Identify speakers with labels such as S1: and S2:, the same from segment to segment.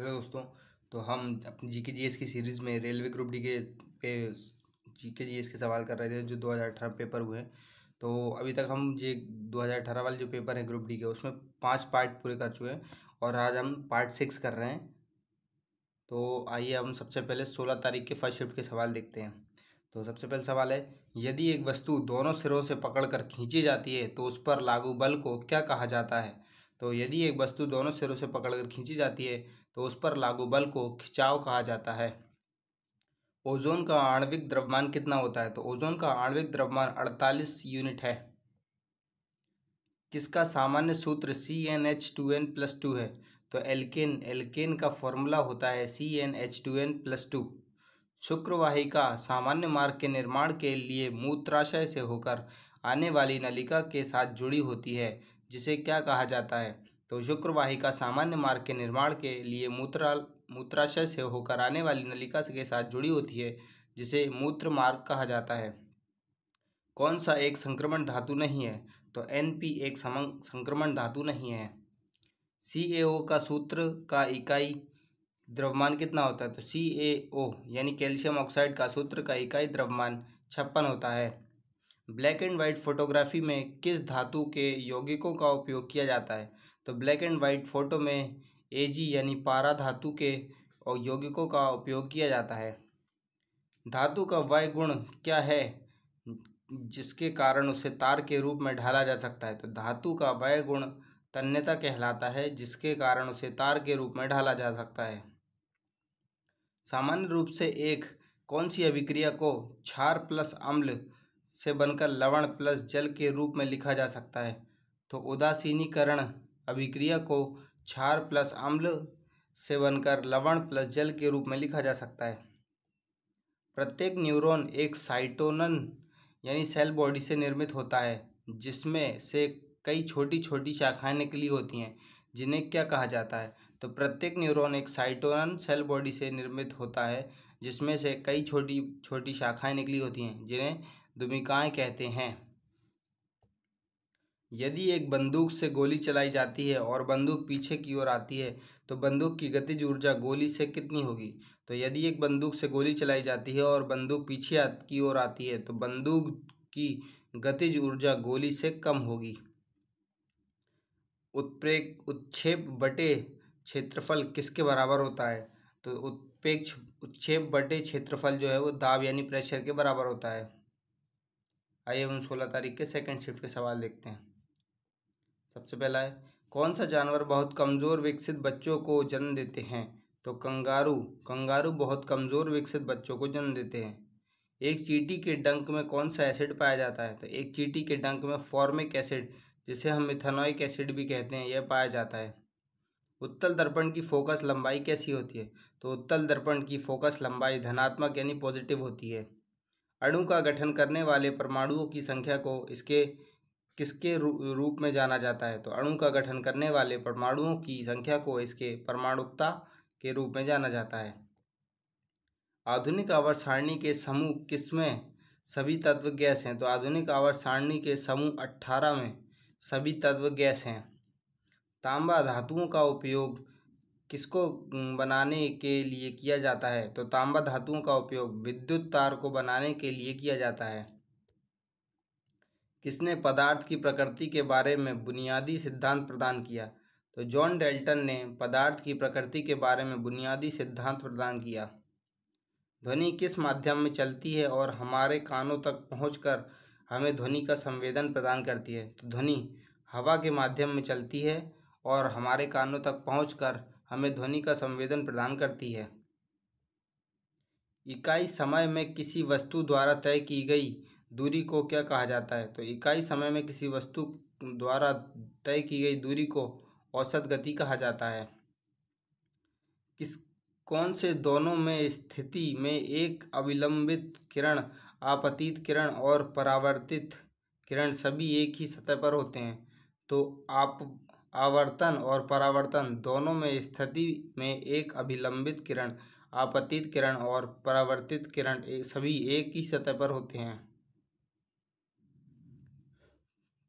S1: hello दोस्तों तो हम अपनी जी के जी एस की सीरीज़ में रेलवे ग्रुप डी के पे जी के जी एस के सवाल कर रहे थे जो दो हज़ार अठारह पेपर हुए तो अभी तक हम ये दो हज़ार अठारह वाले जो पेपर हैं ग्रुप डी के उसमें पांच पार्ट पूरे कर चुके हैं और आज हम पार्ट सिक्स कर रहे हैं तो आइए हम सबसे पहले सोलह तारीख के फर्स्ट शिफ्ट के सवाल देखते हैं तो सबसे पहले सवाल है यदि एक वस्तु दोनों सिरों से पकड़ खींची जाती है तो उस पर लागू बल को क्या कहा जाता है तो यदि एक वस्तु दोनों सिरों से पकड़कर खींची जाती है तो उस पर लागू बल को खिंचाव कहा जाता है ओजोन का आणविक द्रव्यमान कितना होता है तो ओजोन का आणविक द्रव्यमान अड़तालीस यूनिट है किसका सामान्य सूत्र C N H two N plus two है तो एल्केन एल्केन का फॉर्मूला होता है C N H two N plus two शुक्रवाही का सामान्य मार्ग के निर्माण के लिए मूत्राशय से होकर आने वाली नलिका के साथ जुड़ी होती है जिसे क्या कहा जाता है तो शुक्रवाहिका सामान्य मार्ग के निर्माण के लिए मूत्रा मूत्राशय से होकर आने वाली नलिका के साथ जुड़ी होती है जिसे मूत्र मार्ग कहा जाता है कौन सा एक संक्रमण धातु नहीं है तो एन पी एक संक्रमण धातु नहीं है सी ए ओ का सूत्र का इकाई द्रव्यमान कितना होता है तो सी ए ओ यानी कैल्शियम ऑक्साइड का सूत्र का इकाई द्रव्यमान छप्पन होता है ब्लैक एंड वाइट फ़ोटोग्राफी में किस धातु के यौगिकों का उपयोग किया जाता है तो ब्लैक एंड वाइट फ़ोटो में एजी यानी पारा धातु के और यौगिकों का उपयोग किया जाता है धातु का वाय गुण क्या है जिसके कारण उसे तार के रूप में ढाला जा सकता है तो धातु का वाय गुण तन्यता कहलाता है जिसके कारण उसे तार के रूप में ढाला जा सकता है सामान्य रूप से एक कौन सी अभिक्रिया को क्षार प्लस अम्ल से बनकर लवण प्लस जल के रूप में लिखा जा सकता है तो उदासीनीकरण अभिक्रिया को क्षार प्लस अम्ल से बनकर लवण प्लस जल के रूप में लिखा जा सकता है प्रत्येक न्यूरॉन एक साइटोनन यानी सेल बॉडी से निर्मित होता है जिसमें से कई छोटी छोटी शाखाएं निकली होती हैं जिन्हें क्या कहा जाता है तो प्रत्येक न्यूरॉन एक साइटोनन सेल बॉडी से निर्मित होता है जिसमें से कई छोटी छोटी शाखाएं निकली होती हैं जिन्हें दुमिकाएँ कहते हैं यदि एक बंदूक से गोली चलाई जाती है और बंदूक पीछे की ओर आती है तो बंदूक की गतिज ऊर्जा गोली से कितनी होगी तो यदि एक बंदूक से गोली चलाई जाती है और बंदूक पीछे की ओर आती है तो बंदूक की गतिज ऊर्जा गोली से कम होगी उत्प्रेक उत्प बटे क्षेत्रफल किसके बराबर होता है तो उत्पेक्ष उत्क्षेप बटे क्षेत्रफल जो है वो दाब यानी प्रेशर के बराबर होता है आइए हम सोलह तारीख के सेकंड शिफ्ट के सवाल देखते हैं सबसे पहला है कौन सा जानवर बहुत कमज़ोर विकसित बच्चों को जन्म देते हैं तो कंगारू कंगारू बहुत कमज़ोर विकसित बच्चों को जन्म देते हैं एक चीटी के डंक में कौन सा एसिड पाया जाता है तो एक चीटी के डंक में फॉर्मिक एसिड जिसे हम मिथानोइक एसिड भी कहते हैं यह पाया जाता है उत्तल दर्पण की फोकस लंबाई कैसी होती है तो उत्तल दर्पण की फोकस लंबाई धनात्मक यानी पॉजिटिव होती है अणु का गठन करने वाले परमाणुओं की संख्या को इसके किसके रू, रूप में जाना जाता है तो अणु का गठन करने वाले परमाणुओं की संख्या को इसके परमाणुकता के रूप में जाना जाता है आधुनिक आवर्त सारणी के समूह किसमें सभी तत्व गैस हैं तो आधुनिक आवर्त सारणी के समूह अट्ठारह में सभी तत्व गैस हैं तांबा धातुओं का उपयोग किसको बनाने के लिए किया जाता है तो तांबा धातुओं का उपयोग विद्युत तार को बनाने के लिए किया जाता है किसने पदार्थ की प्रकृति के बारे में बुनियादी सिद्धांत प्रदान किया तो जॉन डेल्टन ने पदार्थ की प्रकृति के बारे में बुनियादी सिद्धांत प्रदान किया ध्वनि किस माध्यम में चलती है और हमारे कानों तक पहुँच हमें ध्वनि का संवेदन प्रदान करती है तो ध्वनि हवा के माध्यम में चलती है और हमारे कानों तक पहुँच हमें ध्वनि का संवेदन प्रदान करती है इकाई समय में किसी वस्तु द्वारा तय की गई दूरी को क्या कहा जाता है तो इकाई समय में किसी वस्तु द्वारा तय की गई दूरी को औसत गति कहा जाता है किस कौन से दोनों में स्थिति में एक अविलंबित किरण आपतित किरण और परावर्तित किरण सभी एक ही सतह पर होते हैं तो आप आवर्तन और परावर्तन दोनों में स्थिति में एक अभिलंबित किरण आपतित किरण और परावर्तित किरण सभी एक ही सतह पर होते हैं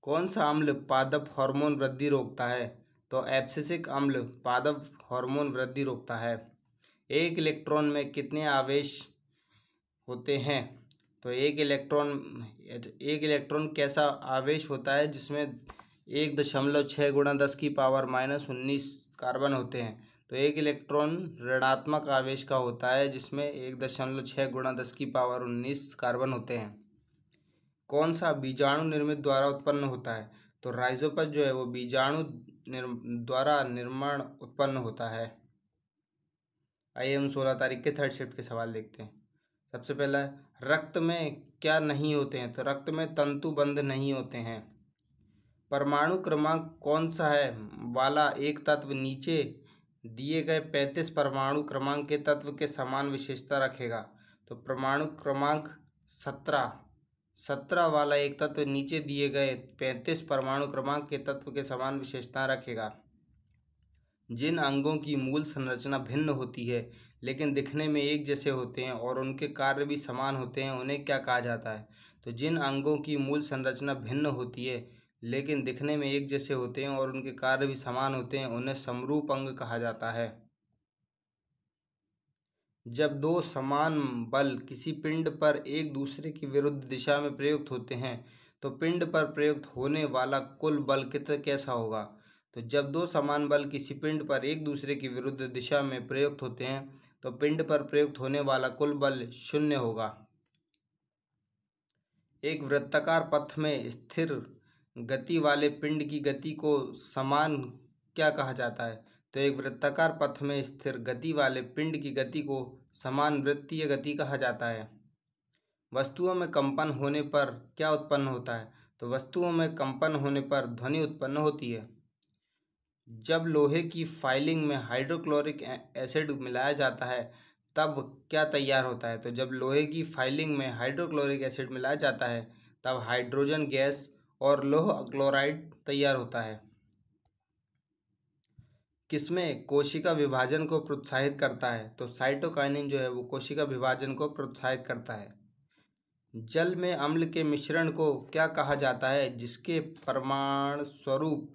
S1: कौन सा अम्ल पादप हार्मोन वृद्धि रोकता है तो एप्सिसिक अम्ल पादप हार्मोन वृद्धि रोकता है एक इलेक्ट्रॉन में कितने आवेश होते हैं तो एक इलेक्ट्रॉन एक इलेक्ट्रॉन कैसा आवेश होता है जिसमें एक दशमलव छः गुणा दस की पावर माइनस उन्नीस कार्बन होते हैं तो एक इलेक्ट्रॉन ऋणात्मक आवेश का होता है जिसमें एक दशमलव छः गुणा दस की पावर उन्नीस कार्बन होते हैं कौन सा बीजाणु निर्मित द्वारा उत्पन्न होता है तो राइजोपस जो है वो बीजाणु निर्म द्वारा निर्माण उत्पन्न होता है आइए हम सोलह तारीख के थर्ड शिफ्ट के सवाल देखते हैं सबसे पहला रक्त में क्या नहीं होते हैं तो रक्त में तंतु बंद नहीं होते हैं परमाणु क्रमांक कौन सा है वाला एक तत्व नीचे दिए गए पैंतीस परमाणु क्रमांक के तत्व के समान विशेषता रखेगा तो परमाणु क्रमांक सत्रह सत्रह वाला एक तत्व नीचे दिए गए पैंतीस परमाणु क्रमांक के तत्व के समान विशेषता रखेगा जिन अंगों की मूल संरचना भिन्न होती है लेकिन दिखने में एक जैसे होते हैं और उनके कार्य भी समान होते हैं उन्हें क्या कहा जाता है तो जिन अंगों की मूल संरचना भिन्न होती है लेकिन दिखने में एक जैसे होते हैं और उनके कार्य भी समान होते हैं उन्हें समरूप अंग कहा जाता है जब दो समान बल किसी पिंड पर एक दूसरे की विरुद्ध दिशा में प्रयुक्त होते हैं तो पिंड पर प्रयुक्त होने वाला कुल बल कितना कैसा होगा तो जब दो समान बल किसी पिंड पर एक दूसरे की विरुद्ध दिशा में प्रयुक्त होते हैं तो पिंड पर प्रयुक्त होने वाला कुल बल शून्य होगा एक वृत्ताकार पथ में स्थिर गति वाले पिंड की गति को समान क्या कहा जाता है तो एक वृत्ताकार पथ में स्थिर गति वाले पिंड की गति को समान वृत्तीय गति कहा जाता है वस्तुओं में कंपन होने पर क्या उत्पन्न होता है तो वस्तुओं में कंपन होने पर ध्वनि उत्पन्न होती है जब लोहे की फाइलिंग में हाइड्रोक्लोरिक एसिड मिलाया जाता है तब क्या तैयार होता है तो जब लोहे की फाइलिंग में हाइड्रोक्लोरिक एसिड मिलाया जाता है तब हाइड्रोजन गैस और लोह क्लोराइड तैयार होता है किसमें कोशिका विभाजन को प्रोत्साहित करता है तो साइटोकाइनिन जो है वो कोशिका विभाजन को प्रोत्साहित करता है जल में अम्ल के मिश्रण को क्या कहा जाता है जिसके प्रमाण स्वरूप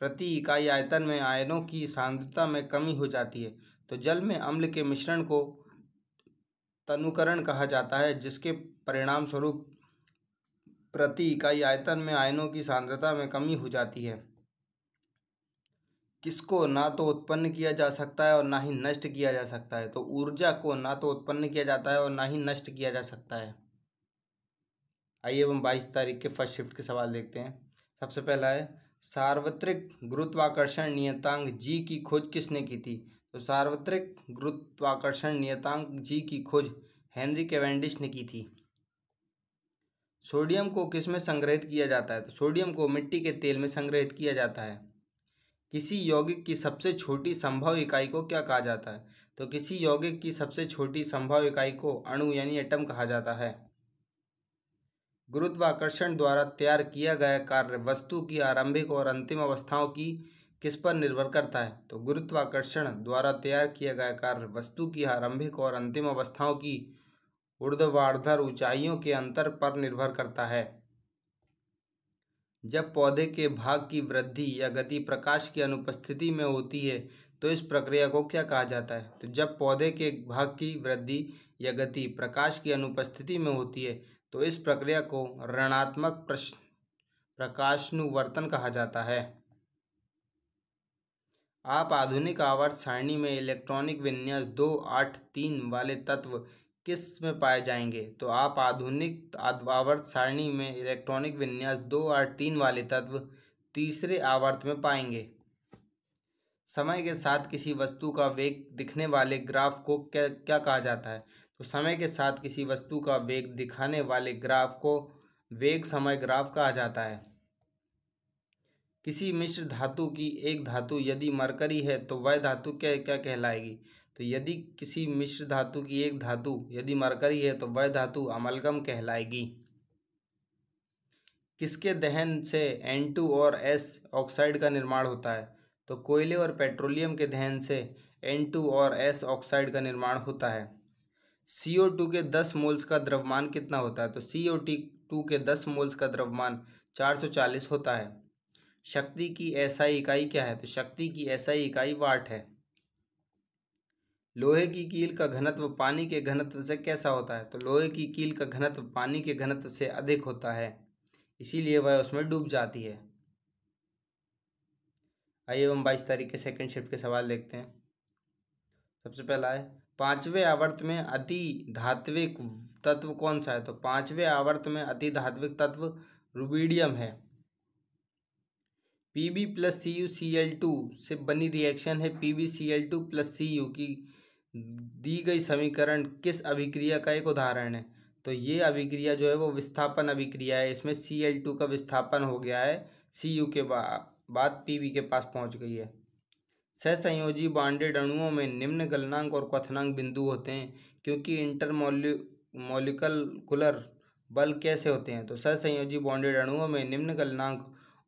S1: प्रति इकाई आयतन में आयनों की सांद्रता में कमी हो जाती है तो जल में अम्ल के मिश्रण को तनुकरण कहा जाता है जिसके परिणाम स्वरूप प्रति इकाई आयतन में आयनों की सांद्रता में कमी हो जाती है किसको ना तो उत्पन्न किया जा सकता है और ना ही नष्ट किया जा सकता है तो ऊर्जा को ना तो उत्पन्न किया जाता है और ना ही नष्ट किया जा सकता है आइए हम बाईस तारीख के फर्स्ट शिफ्ट के सवाल देखते हैं सबसे पहला है सार्वत्रिक गुरुत्वाकर्षण नियतांक जी की खोज किसने की थी तो सार्वत्रिक गुरुत्वाकर्षण नियतांक जी की खोज हेनरी केवेंडिश ने की थी सोडियम को किस में संग्रहित किया जाता है तो सोडियम को मिट्टी के तेल में संग्रहित किया जाता है किसी यौगिक की सबसे छोटी संभव इकाई को क्या कहा जाता है तो किसी यौगिक की सबसे छोटी संभव इकाई को अणु यानी एटम कहा जाता है गुरुत्वाकर्षण द्वारा तैयार किया गया कार्य वस्तु की आरंभिक और अंतिम अवस्थाओं की किस पर निर्भर करता है तो गुरुत्वाकर्षण द्वारा तैयार किया गया कार्य वस्तु की आरंभिक और अंतिम अवस्थाओं की ऊर्ध्वाधर ऊंचाइयों के अंतर पर निर्भर करता है जब पौधे के भाग की वृद्धि या गति प्रकाश की अनुपस्थिति में होती है तो इस प्रक्रिया को क्या कहा जाता है तो जब पौधे के भाग की वृद्धि या गति प्रकाश की अनुपस्थिति में होती है तो इस प्रक्रिया को ऋणात्मक प्रश्न प्रकाशनुवर्तन कहा जाता है आप आधुनिक आवर्त सारणी में इलेक्ट्रॉनिक विन्यास दो आठ तीन वाले तत्व किस में पाए जाएंगे तो आप आधुनिक आवर्त सारणी में इलेक्ट्रॉनिक विन्यास दो और तीन वाले तत्व तीसरे आवर्त में पाएंगे समय के साथ किसी वस्तु का वेग दिखने वाले ग्राफ को क्या क्या कहा जाता है तो समय के साथ किसी वस्तु का वेग दिखाने वाले ग्राफ को वेग समय ग्राफ कहा जाता है किसी मिश्र धातु की एक धातु यदि मरकरी है तो वह धातु क्या क्या कहलाएगी तो यदि किसी मिश्र धातु की एक धातु यदि मरकरी है तो वह धातु अमलगम कहलाएगी किसके दहन से एन टू और एस ऑक्साइड का निर्माण होता है तो कोयले और पेट्रोलियम के दहन से एन टू और एस ऑक्साइड का निर्माण होता है सी ओ टू के दस मोल्स का द्रव्यमान कितना होता है तो सी ओ टी टू के दस मोल्स का द्रव्यमान चार सौ चालीस होता है शक्ति की ऐसा इकाई क्या है तो शक्ति की ऐसा इकाई वाट है लोहे की कील का घनत्व पानी के घनत्व से कैसा होता है तो लोहे की कील का घनत्व पानी के घनत्व से अधिक होता है इसीलिए वह उसमें डूब जाती है आइए हम बाईस तारीख के सेकंड शिफ्ट के सवाल देखते हैं सबसे पहला है पांचवें आवर्त में अति धात्विक तत्व कौन सा है तो पांचवें आवर्त में अति धात्विक तत्व रूबीडियम है P B plus C U C L two से बनी रिएक्शन है P B C L two plus C U की दी गई समीकरण किस अभिक्रिया का एक उदाहरण है तो ये अभिक्रिया जो है वो विस्थापन अभिक्रिया है इसमें सी एल टू का विस्थापन हो गया है सी यू के बा, बाद पी वी के पास पहुंच गई है सहसंयोजी बॉन्डेड अणुओं में निम्न गलनांक और क्वथनांक बिंदु होते हैं क्योंकि इंटर मॉलिकुलर बल कैसे होते हैं तो सहसंयोजी बॉन्डेड अणुओं में निम्न गलनांक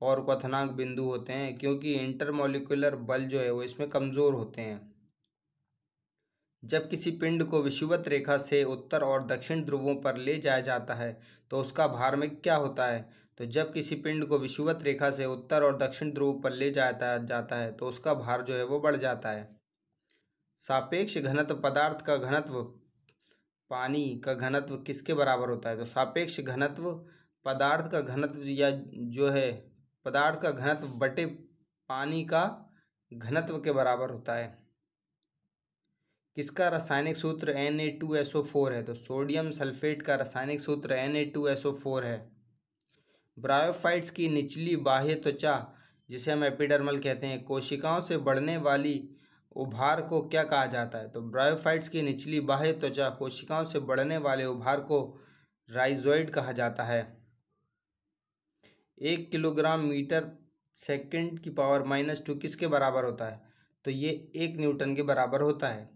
S1: और क्वथनांक बिंदु होते हैं क्योंकि इंटरमोलिकुलर बल जो है वो इसमें कमज़ोर होते हैं जब किसी पिंड को विषुवत रेखा से उत्तर और दक्षिण ध्रुवों पर ले जाया जाता है तो उसका भार में क्या होता है तो जब किसी पिंड को विषुवत रेखा से उत्तर और दक्षिण ध्रुव पर ले जाया जाता है तो उसका भार जो है वो बढ़ जाता है सापेक्ष घनत्व पदार्थ का घनत्व पानी का घनत्व किसके बराबर होता है तो सापेक्ष घनत्व पदार्थ का घनत्व या जो है पदार्थ का घनत्व बटे पानी का घनत्व के बराबर होता है किसका रासायनिक सूत्र N A two S O four है तो सोडियम सल्फेट का रासायनिक सूत्र N A two S O four है ब्रायोफाइट्स की निचली बाह्य त्वचा जिसे हम एपिडर्मल कहते हैं कोशिकाओं से बढ़ने वाली उभार को क्या कहा जाता है तो ब्रायोफाइट्स की निचली बाह्य त्वचा कोशिकाओं से बढ़ने वाले उभार को राइजोइड कहा जाता है एक किलोग्राम मीटर सेकंड की पावर माइनस टू किसके बराबर होता है तो ये एक न्यूटन के बराबर होता है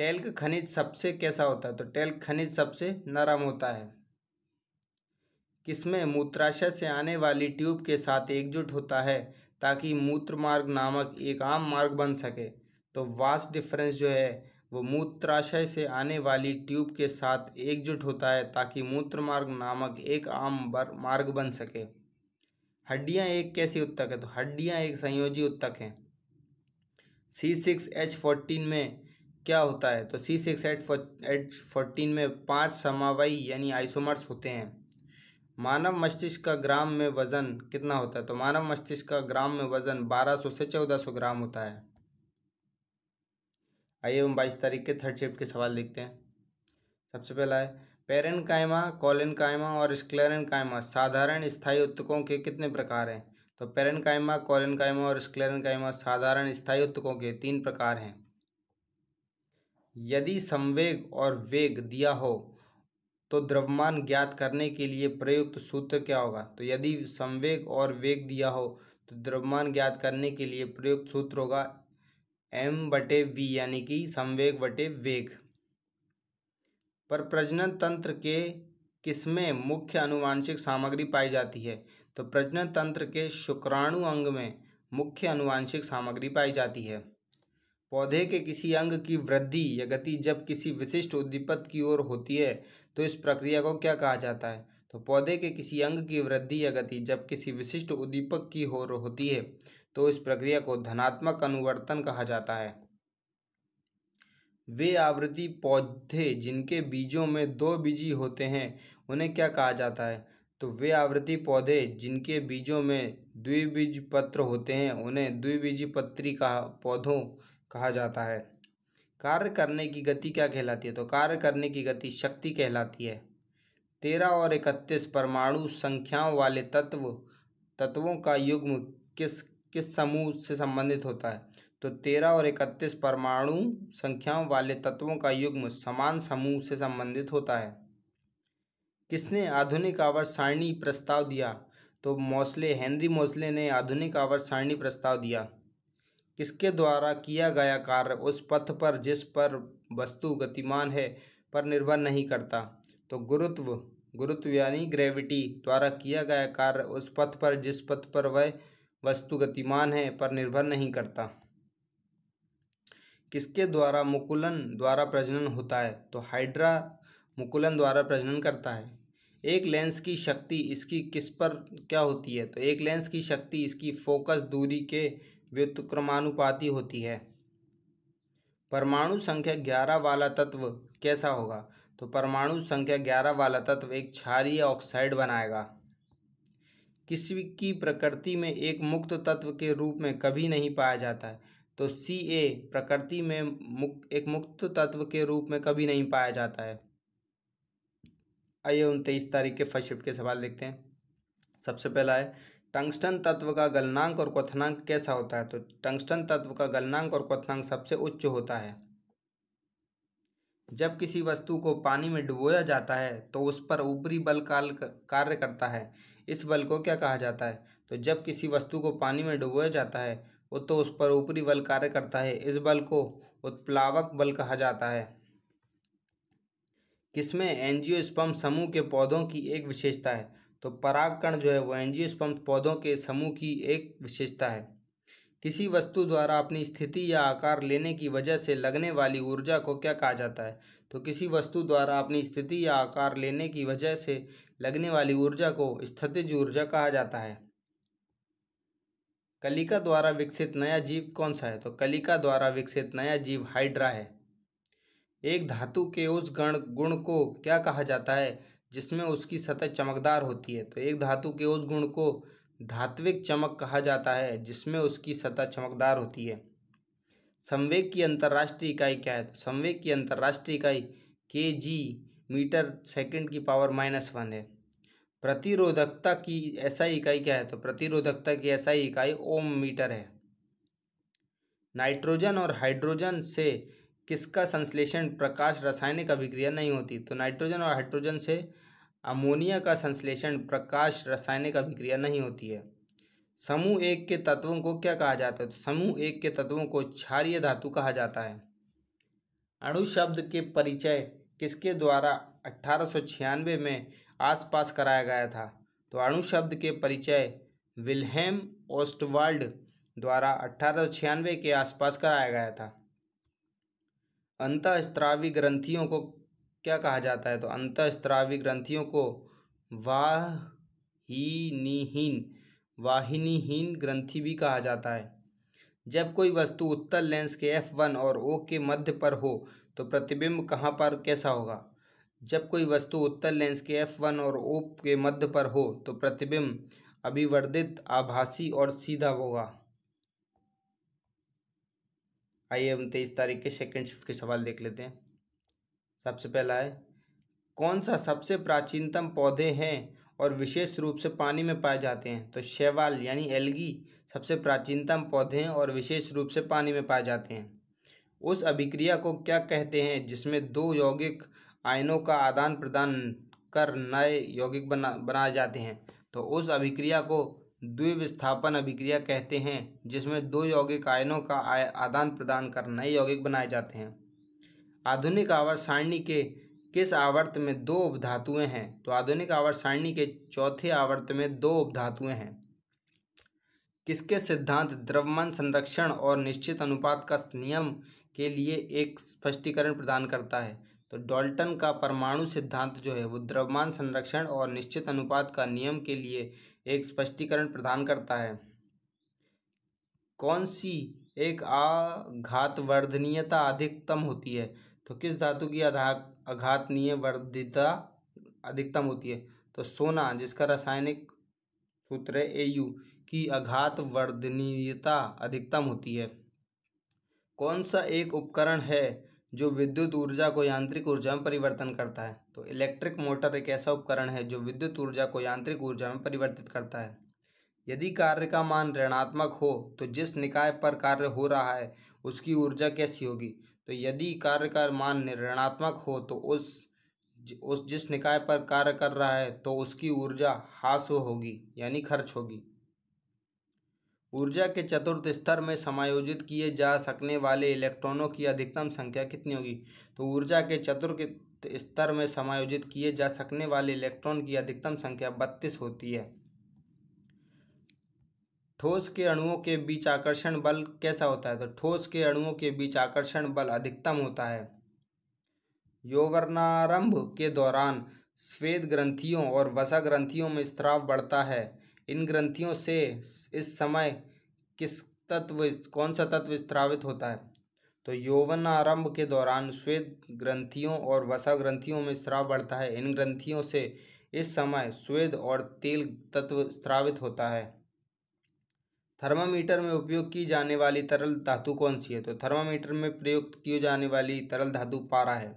S1: टेल्क खनिज सबसे कैसा होता है तो टेल्क खनिज सबसे नरम होता है किसमें मूत्राशय से आने वाली ट्यूब के साथ एकजुट होता है ताकि मूत्र मार्ग नामक एक आम मार्ग बन सके तो वास्ट डिफरेंस जो है वो मूत्राशय से आने वाली ट्यूब के साथ एकजुट होता है ताकि मूत्र मार्ग नामक एक आम मार्ग बन सके हड्डियाँ एक कैसी उत्तक है तो हड्डियाँ एक संयोजी उत्तक हैं सी सिक्स एच फोर्टीन में क्या होता है तो C six eight eight fourteen में पांच समावाई यानी आइसोमर्स होते हैं मानव मस्तिष्क का ग्राम में वज़न कितना होता है तो मानव मस्तिष्क का ग्राम में वज़न बारह सौ से चौदह सौ ग्राम होता है आइए हम बाईस तारीख के थर्ड शिफ्ट के सवाल देखते हैं सबसे पहला है पेरन कायमा कॉलन कायमा और स्क्लेरन कायमा साधारण स्थायी उत्तकों के कितने प्रकार हैं तो पेरन कायमा कॉलन कायमा और स्क्लेरन कायमा साधारण स्थायी उत्तकों के तीन प्रकार हैं यदि संवेग और वेग दिया हो तो द्रव्यमान ज्ञात करने के लिए प्रयुक्त सूत्र क्या होगा तो यदि संवेग और वेग दिया हो तो द्रव्यमान ज्ञात करने के लिए प्रयुक्त सूत्र होगा एम बटे वी यानी कि संवेग बटे वेग पर प्रजनन तंत्र के किसमें मुख्य अनुवांशिक सामग्री पाई जाती है तो प्रजनन तंत्र के शुक्राणु अंग में मुख्य अनुवांशिक सामग्री पाई जाती है पौधे के किसी अंग की वृद्धि या गति जब किसी विशिष्ट उद्दीपक की ओर होती है तो इस प्रक्रिया को क्या कहा जाता है तो पौधे के किसी अंग की वृद्धि या गति जब किसी विशिष्ट उद्दीपक की ओर होती है तो इस प्रक्रिया को धनात्मक अनुवर्तन कहा जाता है वे आवृत्ति पौधे जिनके बीजों में दो बीजी होते हैं उन्हें क्या कहा जाता है तो वे आवृत्ति पौधे जिनके बीजों में द्विबीज पत्र होते हैं उन्हें द्विबीजी पत्री कहा पौधों कहा जाता है कार्य करने की गति क्या कहलाती है तो कार्य करने की गति शक्ति कहलाती है तेरह और इकतीस परमाणु संख्याओं वाले तत्व तत्वों का युग्म किस किस समूह से संबंधित होता है तो तेरह और इकतीस परमाणु संख्याओं वाले तत्वों का युग्म समान समूह से संबंधित होता है किसने आधुनिक आवर्त सारणी प्रस्ताव दिया तो मौसले हेनरी मौसले ने आधुनिक आवर्त सारणी प्रस्ताव दिया किसके द्वारा किया गया कार्य उस पथ पर जिस पर वस्तु गतिमान है पर निर्भर नहीं करता तो गुरुत्व गुरुत्व यानी ग्रेविटी द्वारा किया गया कार्य उस पथ पर जिस पथ पर वह वस्तु गतिमान है पर निर्भर नहीं करता किसके द्वारा मुकुलन द्वारा प्रजनन होता है तो हाइड्रा मुकुलन द्वारा प्रजनन करता है एक लेंस की शक्ति इसकी किस पर क्या होती है तो एक लेंस की शक्ति इसकी फोकस दूरी के व्युत्क्रमानुपाती होती है परमाणु संख्या ग्यारह वाला तत्व कैसा होगा तो परमाणु संख्या ग्यारह वाला तत्व एक क्षारीय ऑक्साइड बनाएगा किसी की प्रकृति में एक मुक्त तत्व के रूप में कभी नहीं पाया जाता है तो सी ए प्रकृति में मुक, एक मुक्त तत्व के रूप में कभी नहीं पाया जाता है आइए उन तेईस तारीख के फर्स्ट शिफ्ट के सवाल देखते हैं सबसे पहला है टंगस्टन तत्व का गलनांक और क्वथनांक कैसा होता है तो टंगस्टन तत्व का गलनांक और क्वथनांक सबसे उच्च होता है जब किसी वस्तु को पानी में डुबोया जाता है तो उस पर ऊपरी बल काल कार्य करता है इस बल को क्या कहा जाता है तो जब किसी वस्तु को पानी में डुबोया जाता है वो तो उस पर ऊपरी बल कार्य करता है इस बल को उत्प्लावक बल कहा जाता है किसमें एनजीओ समूह के पौधों की एक विशेषता है तो परागकण जो है वो एनजी पौधों के समूह की एक विशेषता है किसी वस्तु द्वारा अपनी स्थिति या आकार लेने की वजह से लगने वाली ऊर्जा को क्या कहा जाता है तो किसी वस्तु द्वारा अपनी स्थिति या आकार लेने की वजह से लगने वाली ऊर्जा को स्थितिज ऊर्जा कहा जाता है कलिका द्वारा विकसित नया जीव कौन सा है तो कलिका द्वारा विकसित नया जीव हाइड्रा है एक धातु के उस गण गुण को क्या कहा जाता है जिसमें उसकी सतह चमकदार होती है तो एक धातु के उस गुण को धात्विक चमक कहा जाता है जिसमें उसकी सतह चमकदार होती है संवेग की अंतर्राष्ट्रीय इकाई क्या है तो संवेग की अंतर्राष्ट्रीय इकाई के जी मीटर सेकंड की पावर माइनस वन है प्रतिरोधकता की ऐसा इकाई क्या है तो प्रतिरोधकता की ऐसा इकाई ओम मीटर है नाइट्रोजन और हाइड्रोजन से किसका संश्लेषण प्रकाश रासायनिक अभिक्रिया नहीं होती तो नाइट्रोजन और हाइड्रोजन से अमोनिया का संश्लेषण प्रकाश रासायनिक अभिक्रिया नहीं होती है समूह एक के तत्वों को क्या कहा जाता है तो समूह एक के तत्वों को क्षारिय धातु कहा जाता है अणु शब्द के परिचय किसके द्वारा अठारह में आसपास कराया गया था तो अणु शब्द के परिचय विल्हेम ओस्टवाल्ड द्वारा अठारह के आसपास कराया गया था अंतस्त्रावी ग्रंथियों को क्या कहा जाता है तो अंतस्त्रावी ग्रंथियों को वाहिनीहीन वाहिनीहीन ग्रंथि भी कहा जाता है जब कोई वस्तु उत्तल लेंस के एफ वन और ओ के मध्य पर हो तो प्रतिबिंब कहाँ पर कैसा होगा जब कोई वस्तु उत्तल लेंस के एफ वन और ओ के मध्य पर हो तो प्रतिबिंब अभिवर्धित आभासी और सीधा होगा आइए हम तेईस तारीख के सेकेंड शिफ्ट के सवाल देख लेते हैं सबसे पहला है कौन सा सबसे प्राचीनतम पौधे हैं और विशेष रूप से पानी में पाए जाते हैं तो शैवाल यानी एलगी सबसे प्राचीनतम पौधे हैं और विशेष रूप से पानी में पाए जाते हैं उस अभिक्रिया को क्या कहते हैं जिसमें दो यौगिक आयनों का आदान प्रदान कर नए यौगिक बना बनाए जाते हैं तो उस अभिक्रिया को द्विविस्थापन अभिक्रिया कहते हैं जिसमें दो यौगिक आयनों का आदान प्रदान कर नए यौगिक बनाए जाते हैं आधुनिक आवर्त सारणी के किस आवर्त में दो उपधातुएं हैं तो आधुनिक आवर्त सारणी के चौथे आवर्त में दो उपधातुएं हैं किसके सिद्धांत द्रव्यमान संरक्षण और निश्चित अनुपात का नियम के लिए एक स्पष्टीकरण प्रदान करता है तो डॉल्टन का परमाणु सिद्धांत जो है वो द्रव्यमान संरक्षण और निश्चित अनुपात का नियम के लिए एक स्पष्टीकरण प्रदान करता है कौन सी एक आघातवर्धनीयता अधिकतम होती है तो किस धातु की आघातनीय वर्धिता अधिकतम होती है तो सोना जिसका रासायनिक सूत्र है ए यू की आघात वर्धनीयता अधिकतम होती है कौन सा एक उपकरण है जो विद्युत ऊर्जा को यांत्रिक ऊर्जा में परिवर्तन करता है तो इलेक्ट्रिक मोटर एक ऐसा उपकरण है जो विद्युत ऊर्जा को यांत्रिक ऊर्जा में परिवर्तित करता है यदि कार्य का मान ऋणात्मक हो तो जिस निकाय पर कार्य हो रहा है उसकी ऊर्जा कैसी होगी तो यदि कार्य का मान ऋणात्मक हो तो उस उस जिस निकाय पर कार्य कर रहा है तो उसकी ऊर्जा हास होगी यानी खर्च होगी ऊर्जा के चतुर्थ स्तर में समायोजित किए जा सकने वाले इलेक्ट्रॉनों की अधिकतम संख्या कितनी होगी तो ऊर्जा के चतुर्थ स्तर में समायोजित किए जा सकने वाले इलेक्ट्रॉन की अधिकतम संख्या बत्तीस होती है ठोस के अणुओं के बीच आकर्षण बल कैसा होता है तो ठोस के अणुओं के बीच आकर्षण बल अधिकतम होता है यौवर्णारंभ के दौरान श्वेत ग्रंथियों और वसा ग्रंथियों में स्त्राव बढ़ता है इन ग्रंथियों से इस समय किस तत्व कौन सा तत्व स्त्रावित होता है तो यौवन आरंभ के दौरान श्वेत ग्रंथियों और वसा ग्रंथियों में स्त्राव बढ़ता है इन ग्रंथियों से इस समय स्वेद और तेल तत्व स्त्रावित होता है थर्मामीटर में उपयोग की जाने वाली तरल धातु कौन सी है तो थर्मामीटर में प्रयुक्त की जाने वाली तरल धातु पारा है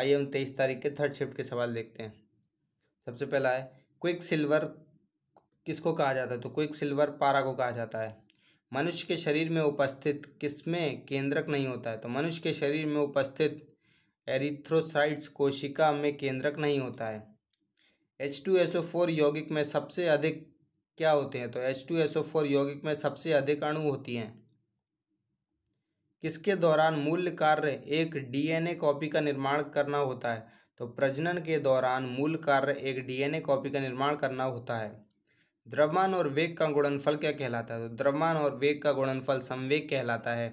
S1: आइए हम तेईस तारीख के थर्ड शिफ्ट के सवाल देखते हैं सबसे पहला है क्विक सिल्वर किसको कहा जाता है तो क्विक सिल्वर पारा को कहा जाता है मनुष्य के शरीर में उपस्थित किसमें केंद्रक नहीं होता है तो मनुष्य के शरीर में उपस्थित एरिथ्रोसाइट्स कोशिका में केंद्रक नहीं होता है H two S O four यौगिक में सबसे अधिक क्या होते हैं तो H two S O four यौगिक में सबसे अधिक अणु होती हैं किसके दौरान मूल्य कार्य एक डीएनए कॉपी का निर्माण करना होता है तो प्रजनन के दौरान मूल कार्य एक डीएनए कॉपी का निर्माण करना होता है द्रव्यमान और वेग का गुणनफल क्या कहलाता है तो द्रव्यमान और वेग का गुणनफल संवेग कहलाता है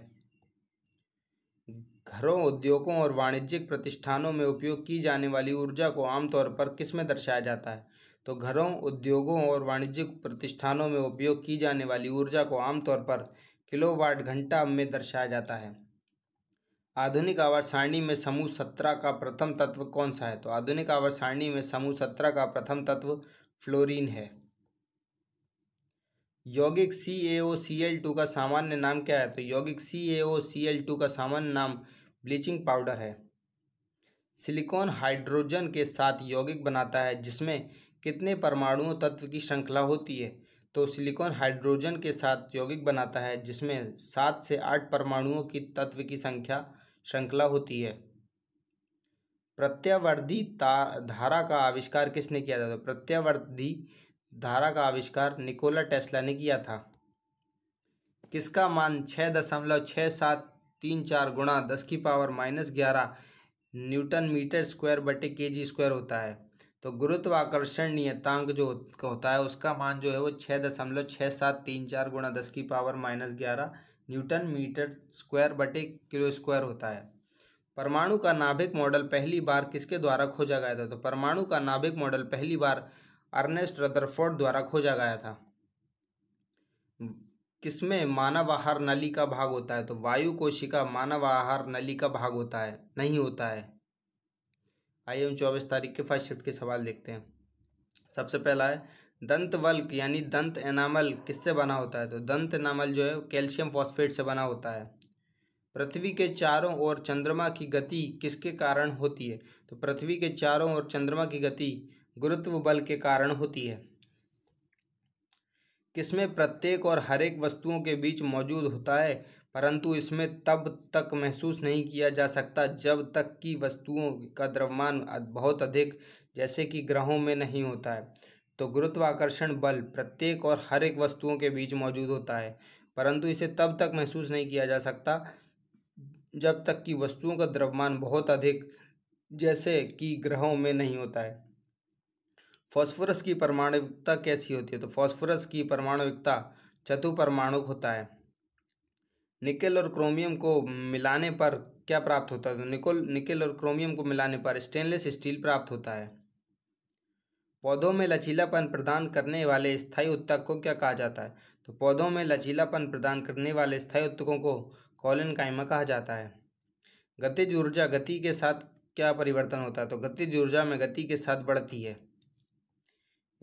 S1: घरों उद्योगों और वाणिज्यिक प्रतिष्ठानों में उपयोग की जाने वाली ऊर्जा को आमतौर पर किस में दर्शाया जाता है तो घरों उद्योगों और वाणिज्यिक प्रतिष्ठानों में उपयोग की जाने वाली ऊर्जा को आमतौर पर किलोवाट घंटा में दर्शाया जाता है आधुनिक आवर्त सारणी में समूह सत्रह का प्रथम तत्व कौन सा है तो आधुनिक आवर्त सारणी में समूह सत्रह का प्रथम तत्व फ्लोरीन है यौगिक सी ए ओ सी एल टू का सामान्य नाम क्या है तो यौगिक सी ए ओ सी एल टू का सामान्य नाम ब्लीचिंग पाउडर है सिलिकॉन हाइड्रोजन के साथ यौगिक बनाता है जिसमें कितने परमाणुओं तत्व की श्रृंखला होती है तो सिलिकॉन हाइड्रोजन के साथ यौगिक बनाता है जिसमें सात से आठ परमाणुओं की तत्व की संख्या श्रृंखला होती है प्रत्यावर्धी धारा का आविष्कार किसने किया था तो प्रत्यावर्धी धारा का आविष्कार निकोला टेस्ला ने किया था किसका मान छः दशमलव छः सात तीन चार गुणा दस की पावर माइनस ग्यारह न्यूटन मीटर स्क्वायर बटे के जी स्क्वायर होता है तो गुरुत्वाकर्षण नियतांक जो होता है उसका मान जो है वो छः दशमलव छः सात तीन चार गुणा दस की पावर माइनस ग्यारह न्यूटन मीटर स्क्वायर बटे किलो स्क्वायर होता है परमाणु का नाभिक मॉडल पहली बार किसके द्वारा खोजा गया था तो परमाणु का नाभिक मॉडल पहली बार अर्नेस्ट रदरफोर्ड द्वारा खोजा गया था किसमें मानव आहार नली का भाग होता है तो वायु कोशिका मानव आहार नली का भाग होता है नहीं होता है आइए हम चौबीस तारीख के फर्स्ट शिफ्ट के सवाल देखते हैं सबसे पहला है दंत वल्क यानी दंत एनामल किससे बना होता है तो दंत एनामल जो है कैल्शियम फॉस्फेट से बना होता है पृथ्वी के चारों ओर चंद्रमा की गति किसके कारण होती है तो पृथ्वी के चारों ओर चंद्रमा की गति गुरुत्व बल के कारण होती है किसमें प्रत्येक और हरेक वस्तुओं के बीच मौजूद होता है परंतु इसमें तब तक महसूस नहीं किया जा सकता जब तक कि वस्तुओं का द्रव्यमान बहुत अधिक जैसे कि ग्रहों में नहीं होता है तो गुरुत्वाकर्षण बल प्रत्येक और हर एक वस्तुओं के बीच मौजूद होता है परंतु इसे तब तक महसूस नहीं किया जा सकता जब तक कि वस्तुओं का द्रव्यमान बहुत अधिक जैसे कि ग्रहों में नहीं होता है फॉस्फोरस की परमाणुविकता कैसी होती है तो फॉस्फोरस की परमाणुविकता चतुपरमाणुक होता है निकल और क्रोमियम को मिलाने पर क्या प्राप्त होता है तो निकोल निकल और क्रोमियम को मिलाने पर स्टेनलेस स्टील प्राप्त होता है पौधों में लचीलापन प्रदान करने वाले स्थायी उत्तक को क्या कहा जाता है तो पौधों में लचीलापन प्रदान करने वाले स्थायी उत्तकों को कॉलन कायमा कहा जाता है गतिज ऊर्जा गति के साथ क्या परिवर्तन होता है तो गतिज ऊर्जा में गति के साथ बढ़ती है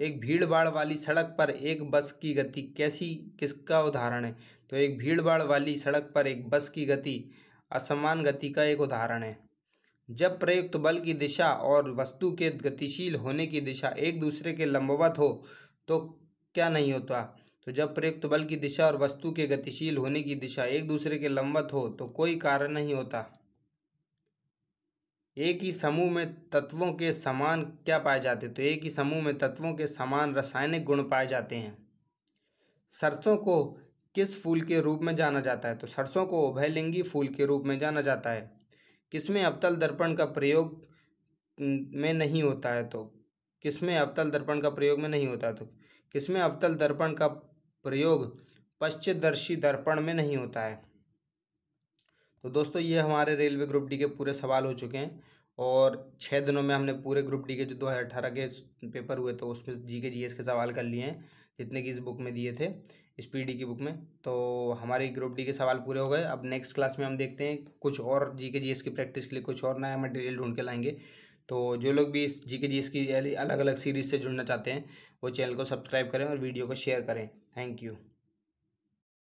S1: एक भीड़ भाड़ वाली सड़क पर एक बस की गति कैसी किसका उदाहरण है तो एक भीड़ भाड़ वाली सड़क पर एक बस की गति असमान गति का एक उदाहरण है जब प्रयुक्त बल की दिशा और वस्तु के गतिशील होने की दिशा एक दूसरे के लंबवत हो तो क्या नहीं होता तो जब प्रयुक्त बल की दिशा और वस्तु के गतिशील होने की दिशा एक दूसरे के लंबवत हो तो कोई कारण नहीं होता एक ही समूह में तत्वों के समान क्या पाए जाते तो एक ही समूह में तत्वों के समान रासायनिक गुण पाए जाते हैं सरसों को किस फूल के रूप में जाना जाता है तो सरसों को उभयलिंगी फूल के रूप में जाना जाता है किसमें अवतल दर्पण का प्रयोग में नहीं होता है तो किसमें अवतल दर्पण का प्रयोग में नहीं होता है तो किसमें अवतल दर्पण का प्रयोग पश्चिदर्शी दर्पण में नहीं होता है तो दोस्तों ये हमारे रेलवे ग्रुप डी के पूरे सवाल हो चुके हैं और छः दिनों में हमने पूरे ग्रुप डी के जो दो हज़ार अठारह के पेपर हुए तो उसमें जी के जी एस के सवाल कर लिए हैं जितने की इस बुक में दिए थे इस पीडी की बुक में तो हमारे ग्रुप डी के सवाल पूरे हो गए अब नेक्स्ट क्लास में हम देखते हैं कुछ और जी के जी एस की प्रैक्टिस के लिए कुछ और नया मटेरियल ढूंढ के लाएंगे तो जो लोग भी इस जी के जी एस की अलग अलग सीरीज से जुड़ना चाहते हैं वो चैनल को सब्सक्राइब करें और वीडियो को शेयर करें थैंक यू